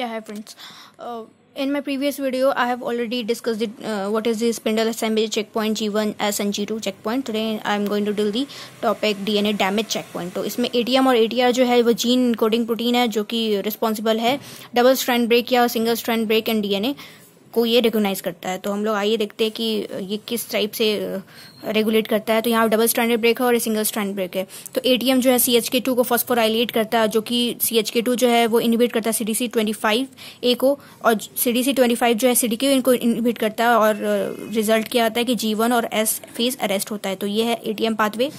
yeah hi friends uh, in my previous video i have already discussed it, uh, what is the spindle assembly checkpoint g1 s and g2 checkpoint today i am going to do the topic dna damage checkpoint so isme atm aur atr जो है वो gene encoding protein है जो कि responsible है double strand break या single strand break and DNA को ये रिकोगनाइज करता है तो हम लोग आइए देखते हैं कि ये किस टाइप से रेगुलेट करता है तो यहाँ डबल स्टैंडर्ड ब्रेक है और सिंगल स्टैंड ब्रेक है तो एटीएम जो है सी के टू को फॉस्फोराइलेट करता है जो कि सी एच के टू जो है वो इनिबिट करता है C D C twenty five A को और C D C twenty five जो है सी के इनको इनिबिट करता है और रिजल्ट uh, क्या आता है कि जी वन और एस फेज अरेस्ट होता है तो ये है ए टी एम पाथवे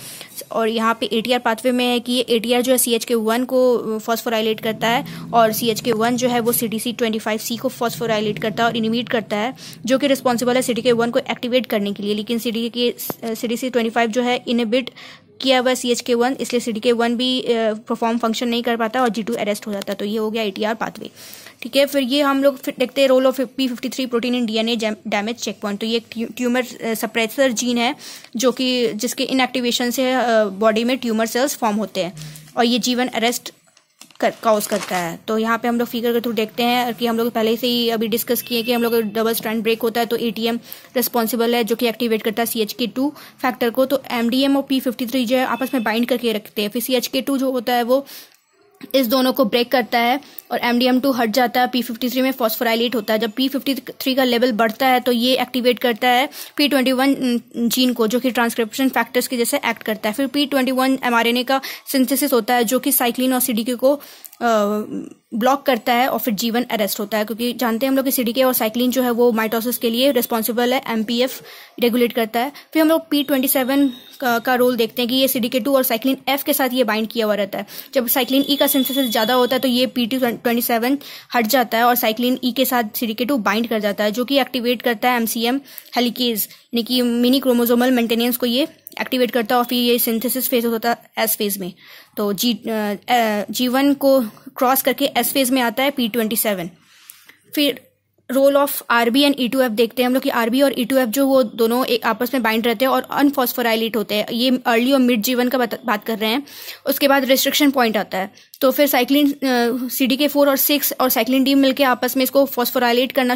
और यहाँ पे ए टी आर पाथवे में है कि ए टी आर जो है सी एच के वन को फॉस्फोराइलेट uh, करता है और सी एच के वन जो है वो C D twenty five C को फॉस्फोराइलेट करता है और इनिबिट करता है जो कि रिस्पॉन्सिबल है सी के वन को एक्टिवेट करने के लिए लेकिन C C D C twenty five जो है इनबिट किया हुआ सी एच के वन इसलिए सी डी के वन भी परफॉर्म फंक्शन नहीं कर पाता और जी टू अरेस्ट हो जाता है तो ये हो गया ए टी आर पाथवे ठीक है फिर ये हम लोग फिर देखते हैं role of P fifty three protein in DNA damage checkpoint तो ये एक ट्यूमर सप्रेसर जीन है जो कि जिसके इनएक्टिवेशन से बॉडी में ट्यूमर सेल्स फॉर्म होते हैं और ये जीवन अरेस्ट कर करता है तो यहाँ पे हम लोग फिगर के थ्रू देखते हैं कि हम लोग पहले से ही अभी डिस्कस किए कि हम लोग डबल स्टैंड ब्रेक होता है तो एटीएम रिस्पॉन्सिबल है जो कि एक्टिवेट करता है C H K two factor को तो एमडीएम और पी फिफ्टी थ्री जो है आपस में बाइंड करके रखते हैं फिर सी एच के टू जो होता है वो इस दोनों को ब्रेक करता है और एम डी एम टू हट जाता है पी फिफ्टी थ्री में फॉस्फोराइलेट होता है जब पी फिफ्टी थ्री का लेवल बढ़ता है तो ये एक्टिवेट करता है पी ट्वेंटी वन जीन को जो कि ट्रांसक्रिप्शन फैक्टर्स की जैसे एक्ट करता है फिर P twenty one M R N A का सिंथेसिस होता है जो कि साइक्लिन और सीडीके को ब्लॉक करता है और फिर जीवन अरेस्ट होता है क्योंकि जानते हैं हम लोग की सीडीके और साइक्लिन जो है वो माइटोसिस के लिए रिस्पॉन्सिबल है एमपीएफ रेगुलेट करता है फिर हम लोग पी ट्वेंटी सेवन का रोल देखते हैं कि ये सीडीके टू और साइक्लिन एफ के साथ ये बाइंड किया हुआ रहता है जब साइक्लिन ई e का सिंथेसिस ज्यादा होता है तो ये पी ट्वेंटी सेवन हट जाता है और साइक्लिन ई e के साथ सीडीके टू बाइंड कर जाता है जो कि एक्टिवेट करता है एमसीएम हेलिकेज यानी कि मिनी क्रोमोजोमल मेंटेनेंस को ये एक्टिवेट करता है और फिर ये सिंथेसिस फेज होता है एस फेज में तो जी जी वन को क्रॉस करके एस फेज में आता है पी ट्वेंटी सेवन फिर role of R B and E two F देखते हैं हम लोग कि आर बी और ई टू एफ जो वो दोनों एक आपस में बाइंड रहते हैं और अनफॉस्फोराइलेट होते हैं ये अर्ली और मिड जीवन का बात कर रहे हैं उसके बाद रिस्ट्रिक्शन पॉइंट आता है तो फिर cyclin C D K four और सिक्स और साइक्लिन डी मिलकर आपस में इसको फॉस्फोराइलेट करना